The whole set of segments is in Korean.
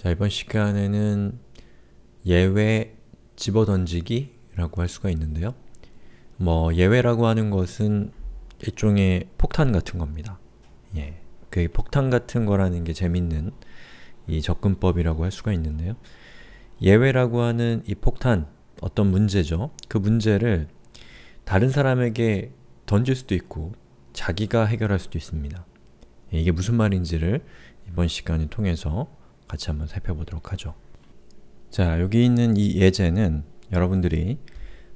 자, 이번 시간에는 예외 집어던지기 라고 할 수가 있는데요. 뭐 예외라고 하는 것은 일종의 폭탄 같은 겁니다. 예, 그 폭탄 같은 거라는 게 재밌는 이 접근법이라고 할 수가 있는데요. 예외라고 하는 이 폭탄, 어떤 문제죠. 그 문제를 다른 사람에게 던질 수도 있고 자기가 해결할 수도 있습니다. 예, 이게 무슨 말인지를 이번 시간을 통해서 같이 한번 살펴보도록 하죠. 자, 여기 있는 이 예제는 여러분들이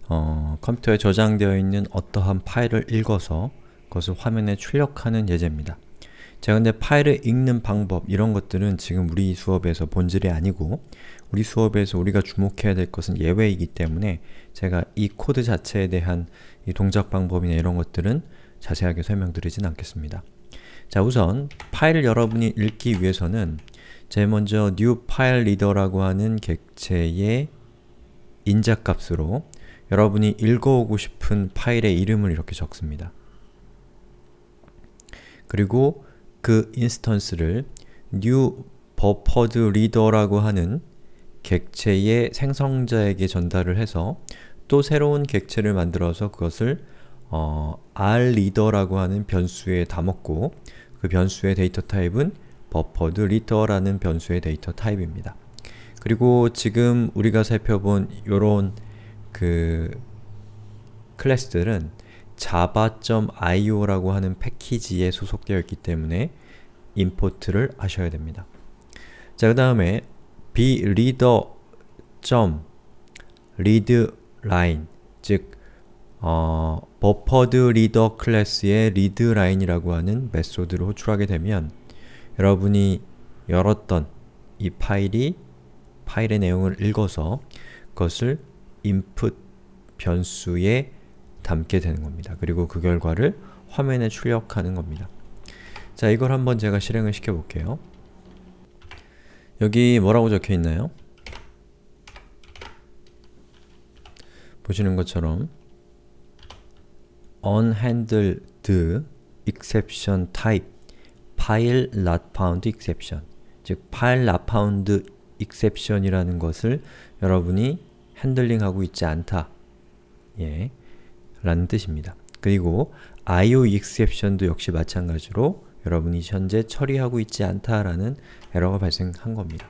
어, 컴퓨터에 저장되어 있는 어떠한 파일을 읽어서 그것을 화면에 출력하는 예제입니다. 자, 근데 파일을 읽는 방법 이런 것들은 지금 우리 수업에서 본질이 아니고 우리 수업에서 우리가 주목해야 될 것은 예외이기 때문에 제가 이 코드 자체에 대한 이 동작 방법이나 이런 것들은 자세하게 설명드리진 않겠습니다. 자, 우선 파일을 여러분이 읽기 위해서는 제일 먼저 new file reader라고 하는 객체의 인자값으로 여러분이 읽어오고 싶은 파일의 이름을 이렇게 적습니다. 그리고 그 인스턴스를 new buffered reader라고 하는 객체의 생성자에게 전달을 해서 또 새로운 객체를 만들어서 그것을 어, rreader라고 하는 변수에 담았고 그 변수의 데이터 타입은 버퍼드 리터라는 변수의 데이터 타입입니다. 그리고 지금 우리가 살펴본 요런 그 클래스들은 java.io라고 하는 패키지에 소속되어 있기 때문에 import를 하셔야 됩니다. 자, 그 다음에 breader.readline 즉 어, 버퍼드 리더 클래스의 readline이라고 하는 메소드를 호출하게 되면 여러분이 열었던 이 파일이 파일의 내용을 읽어서 그것을 input 변수에 담게 되는 겁니다. 그리고 그 결과를 화면에 출력하는 겁니다. 자, 이걸 한번 제가 실행을 시켜볼게요. 여기 뭐라고 적혀있나요? 보시는 것처럼 unhandled exception type file not found exception 즉 file not found exception이라는 것을 여러분이 핸들링하고 있지 않다 예, 라는 뜻입니다. 그리고 IO exception도 역시 마찬가지로 여러분이 현재 처리하고 있지 않다라는 에러가 발생한 겁니다.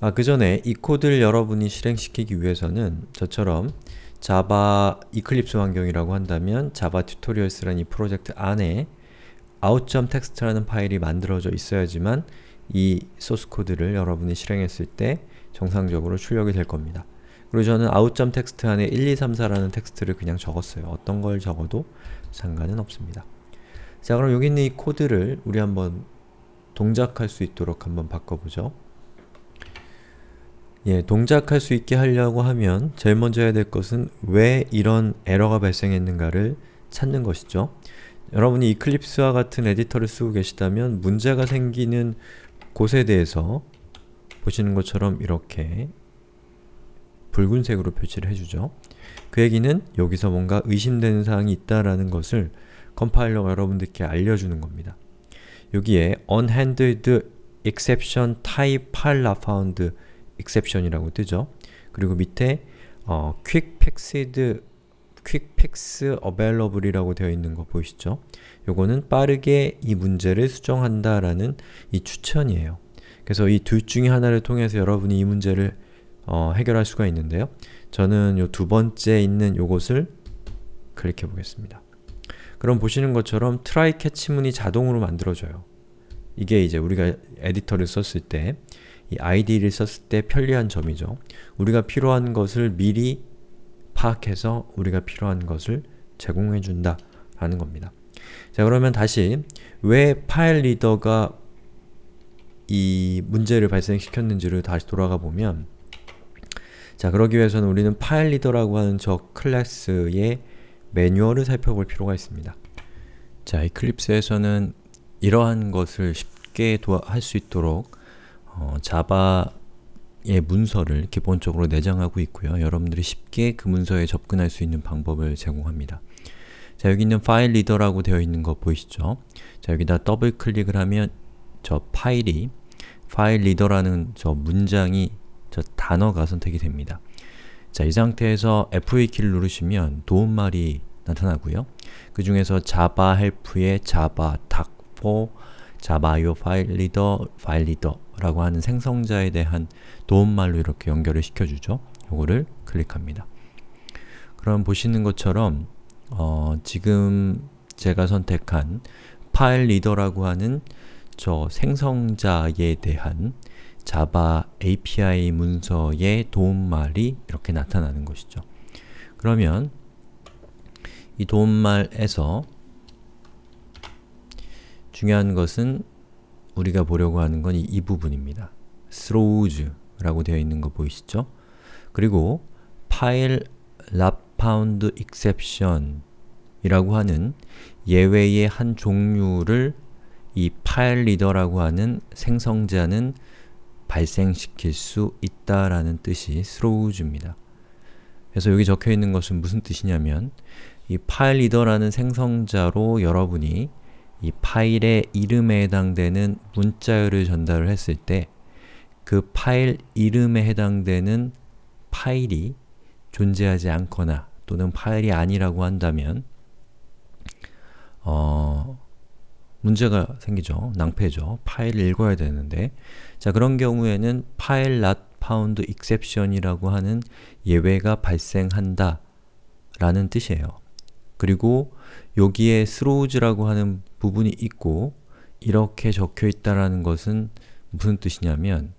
아, 그 전에 이 코드를 여러분이 실행시키기 위해서는 저처럼 자바 이클립스 환경이라고 한다면 자바 튜토리얼스란 이 프로젝트 안에 out.txt라는 파일이 만들어져 있어야지만 이 소스 코드를 여러분이 실행했을 때 정상적으로 출력이 될 겁니다. 그리고 저는 out.txt 안에 1234라는 텍스트를 그냥 적었어요. 어떤 걸 적어도 상관은 없습니다. 자 그럼 여기 있는 이 코드를 우리 한번 동작할 수 있도록 한번 바꿔보죠. 예, 동작할 수 있게 하려고 하면 제일 먼저 해야 될 것은 왜 이런 에러가 발생했는가를 찾는 것이죠. 여러분이 이클립스와 같은 에디터를 쓰고 계시다면 문제가 생기는 곳에 대해서 보시는 것처럼 이렇게 붉은색으로 표시를 해주죠. 그 얘기는 여기서 뭔가 의심되는 사항이 있다라는 것을 컴파일러가 여러분들께 알려주는 겁니다. 여기에 unhandled exception type f i found exception이라고 뜨죠. 그리고 밑에 어, quick fixed 퀵 픽스 어벨러블이라고 되어 있는 거 보이시죠? 요거는 빠르게 이 문제를 수정한다라는 이 추천이에요. 그래서 이 둘 중에 하나를 통해서 여러분이 이 문제를 어, 해결할 수가 있는데요. 저는 요 두 번째 있는 요것을 클릭해 보겠습니다. 그럼 보시는 것처럼 try 캐치문이 자동으로 만들어져요. 이게 이제 우리가 에디터를 썼을 때 이아이를 썼을 때 편리한 점이죠. 우리가 필요한 것을 미리 파악해서 우리가 필요한 것을 제공해 준다 라는 겁니다. 자 그러면 다시 왜 파일 리더가 이 문제를 발생시켰는지를 다시 돌아가 보면 자 그러기 위해서는 우리는 파일 리더라고 하는 저 클래스의 매뉴얼을 살펴볼 필요가 있습니다. 자 이클립스에서는 이러한 것을 쉽게 할 수 있도록 어, 자바 의 예, 문서를 기본적으로 내장하고 있고요. 여러분들이 쉽게 그 문서에 접근할 수 있는 방법을 제공합니다. 자, 여기 있는 파일 리더라고 되어 있는 거 보이시죠? 자, 여기다 더블 클릭을 하면 저 파일이 파일 리더라는 저 문장이 저 단어가 선택이 됩니다. 자, 이 상태에서 F2키를 누르시면 도움말이 나타나고요. 그 중에서 자바 헬프의 자바 닥포 자바요 파일 리더, 파일 리더라고 하는 생성자에 대한 도움말로 이렇게 연결을 시켜주죠. 요거를 클릭합니다. 그럼 보시는 것처럼 어, 지금 제가 선택한 파일 리더라고 하는 저 생성자에 대한 자바 API 문서의 도움말이 이렇게 나타나는 것이죠. 그러면 이 도움말에서 중요한 것은 우리가 보려고 하는 건 이 부분입니다. throws라고 되어 있는 거 보이시죠? 그리고 파일 not exception 이라고 하는 예외의 한 종류를 이 파일 리더라고 하는 생성자는 발생시킬 수 있다라는 뜻이 throws입니다. 그래서 여기 적혀있는 것은 무슨 뜻이냐면 이 파일 리더라는 생성자로 여러분이 이 파일의 이름에 해당되는 문자열을 전달을 했을 때 그 파일 이름에 해당되는 파일이 존재하지 않거나 또는 파일이 아니라고 한다면 어, 문제가 생기죠. 낭패죠. 파일을 읽어야 되는데 자 그런 경우에는 파일 not found exception이라고 하는 예외가 발생한다 라는 뜻이에요. 그리고 여기에 throws라고 하는 부분이 있고 이렇게 적혀 있다라는 것은 무슨 뜻이냐면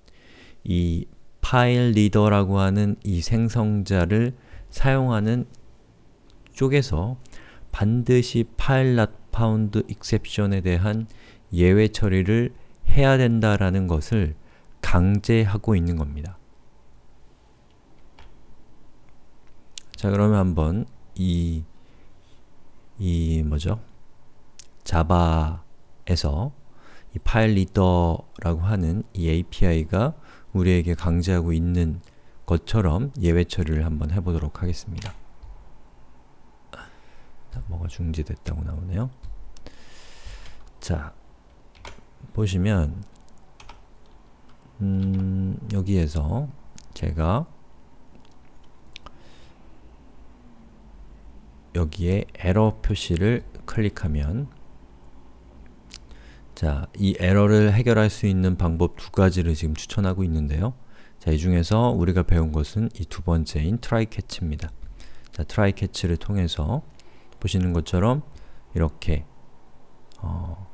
이 파일 리더라고 하는 이 생성자를 사용하는 쪽에서 반드시 파일 not found exception에 대한 예외 처리를 해야 된다라는 것을 강제하고 있는 겁니다. 자 그러면 한번 이, 이 뭐죠? 자바에서 이 파일 리더라고 하는 이 API가 우리에게 강제하고 있는 것처럼 예외 처리를 한번 해보도록 하겠습니다. 뭐가 중지됐다고 나오네요. 자, 보시면 음, 여기에서 제가 여기에 에러 표시를 클릭하면 자, 이 에러를 해결할 수 있는 방법 두 가지를 지금 추천하고 있는데요. 자, 이 중에서 우리가 배운 것은 이 두 번째인 try catch입니다. 자, try catch를 통해서 보시는 것처럼 이렇게 어,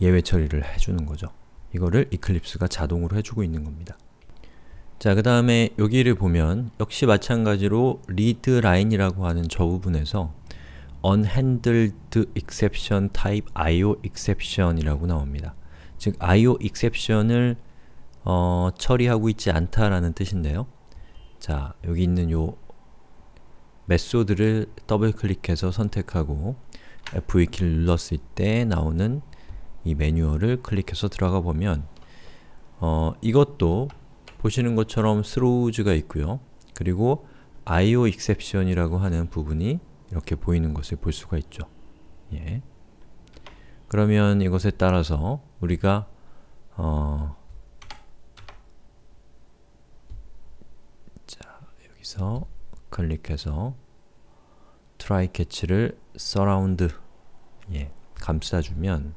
예외 처리를 해주는 거죠. 이거를 e c l i p s e 가 자동으로 해주고 있는 겁니다. 자, 그 다음에 여기를 보면 역시 마찬가지로 r e l i n e 이라고 하는 저 부분에서 unhandled exception type IO exception이라고 나옵니다. 즉 IO exception을 어, 처리하고 있지 않다라는 뜻인데요. 자, 여기 있는 요 메소드를 더블 클릭해서 선택하고 F2키를 e 눌렀을 때 나오는 이 매뉴얼을 클릭해서 들어가 보면 어, 이것도 보시는 것처럼 throws가 있고요. 그리고 IO exception이라고 하는 부분이 이렇게 보이는 것을 볼 수가 있죠. 예. 그러면 이것에 따라서 우리가 어 자, 여기서 클릭해서 try catch를 surround 예, 감싸주면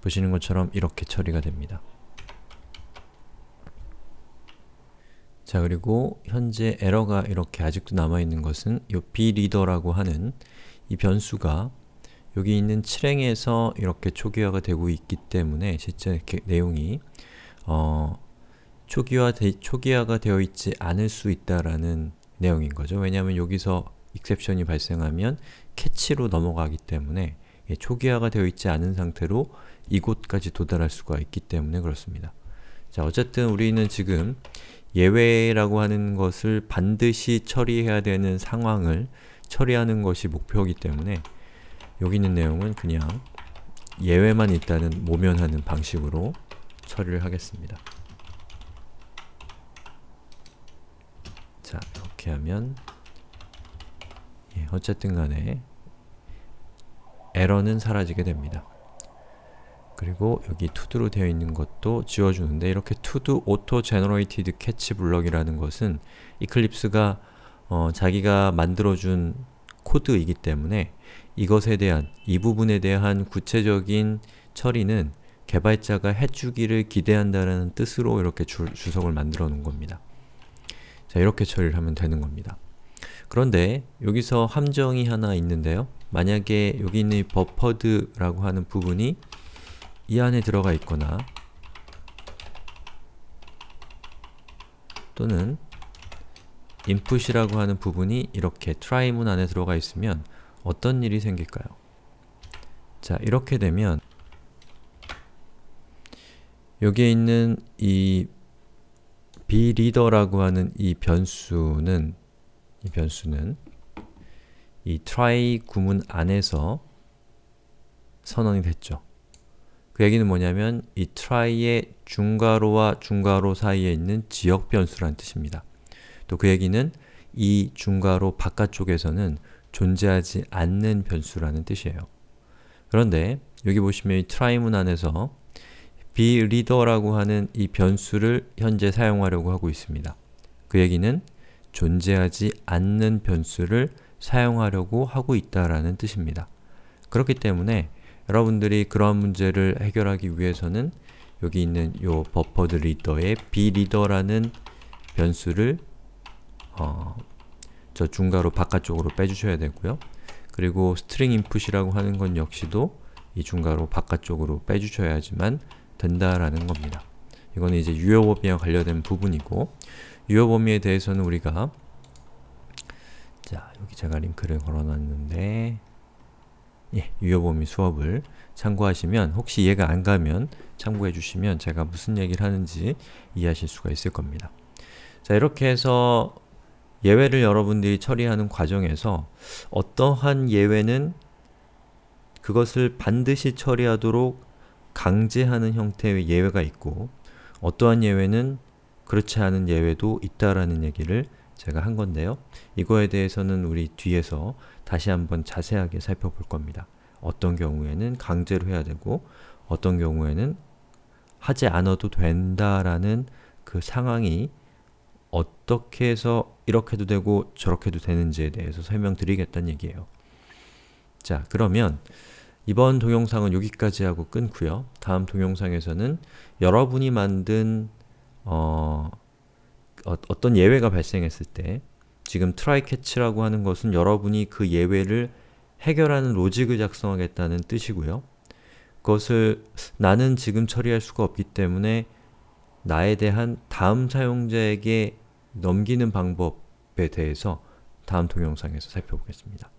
보시는 것처럼 이렇게 처리가 됩니다. 자 그리고 현재 에러가 이렇게 아직도 남아있는 것은 이 breader라고 하는 이 변수가 여기 있는 7행에서 이렇게 초기화가 되고 있기 때문에 실제 내용이 어, 초기화 되, 초기화가 되어 있지 않을 수 있다라는 내용인 거죠. 왜냐하면 여기서 익셉션이 발생하면 캐치로 넘어가기 때문에 예, 초기화가 되어 있지 않은 상태로 이곳까지 도달할 수가 있기 때문에 그렇습니다. 자 어쨌든 우리는 지금 예외라고 하는 것을 반드시 처리해야 되는 상황을 처리하는 것이 목표이기 때문에 여기 있는 내용은 그냥 예외만 있다는 모면하는 방식으로 처리를 하겠습니다. 자, 이렇게 하면 예, 어쨌든 간에 에러는 사라지게 됩니다. 그리고 여기 to도로 되어 있는 것도 지워주는데 이렇게 todo auto generated catch b l o c k 이라는 것은 이클립스가 어, 자기가 만들어준 코드이기 때문에 이것에 대한, 이 부분에 대한 구체적인 처리는 개발자가 해주기를 기대한다는 뜻으로 이렇게 주, 석을 만들어 놓은 겁니다. 자, 이렇게 처리를 하면 되는 겁니다. 그런데 여기서 함정이 하나 있는데요. 만약에 여기 있는 버퍼드라고 하는 부분이 이 안에 들어가 있거나 또는 input이라고 하는 부분이 이렇게 try문 안에 들어가 있으면 어떤 일이 생길까요? 자, 이렇게 되면 여기에 있는 이 breader라고 하는 이 변수는 이 변수는 이 try 구문 안에서 선언이 됐죠. 그 얘기는 뭐냐면 이 try의 중괄호와 중괄호 사이에 있는 지역 변수라는 뜻입니다. 또 그 얘기는 이 중괄호 바깥쪽에서는 존재하지 않는 변수라는 뜻이에요. 그런데 여기 보시면 이 try 문 안에서 bReader라고 하는 이 변수를 현재 사용하려고 하고 있습니다. 그 얘기는 존재하지 않는 변수를 사용하려고 하고 있다라는 뜻입니다. 그렇기 때문에 여러분들이 그러한 문제를 해결하기 위해서는 여기 있는 요 버퍼드 리더의 b리더라는 변수를 어, 저 중괄호 바깥쪽으로 빼주셔야 되고요. 그리고 스트링 인풋이라고 하는 건 역시도 이 중괄호 바깥쪽으로 빼주셔야지만 된다라는 겁니다. 이거는 이제 유효 범위와 관련된 부분이고 유효 범위에 대해서는 우리가 자, 여기 제가 링크를 걸어놨는데 예, 유효범위 수업을 참고하시면 혹시 이해가 안 가면 참고해 주시면 제가 무슨 얘기를 하는지 이해하실 수가 있을 겁니다. 자, 이렇게 해서 예외를 여러분들이 처리하는 과정에서 어떠한 예외는 그것을 반드시 처리하도록 강제하는 형태의 예외가 있고 어떠한 예외는 그렇지 않은 예외도 있다라는 얘기를 제가 한 건데요. 이거에 대해서는 우리 뒤에서 다시 한번 자세하게 살펴볼 겁니다. 어떤 경우에는 강제로 해야 되고 어떤 경우에는 하지 않아도 된다라는 그 상황이 어떻게 해서 이렇게 해도 되고 저렇게 해도 되는지에 대해서 설명드리겠다는 얘기예요. 자, 그러면 이번 동영상은 여기까지 하고 끊고요. 다음 동영상에서는 여러분이 만든 어... 어, 떤 예외가 발생했을 때 지금 try catch라고 하는 것은 여러분이 그 예외를 해결하는 로직을 작성하겠다는 뜻이고요. 그것을 나는 지금 처리할 수가 없기 때문에 나에 대한 다음 사용자에게 넘기는 방법에 대해서 다음 동영상에서 살펴보겠습니다.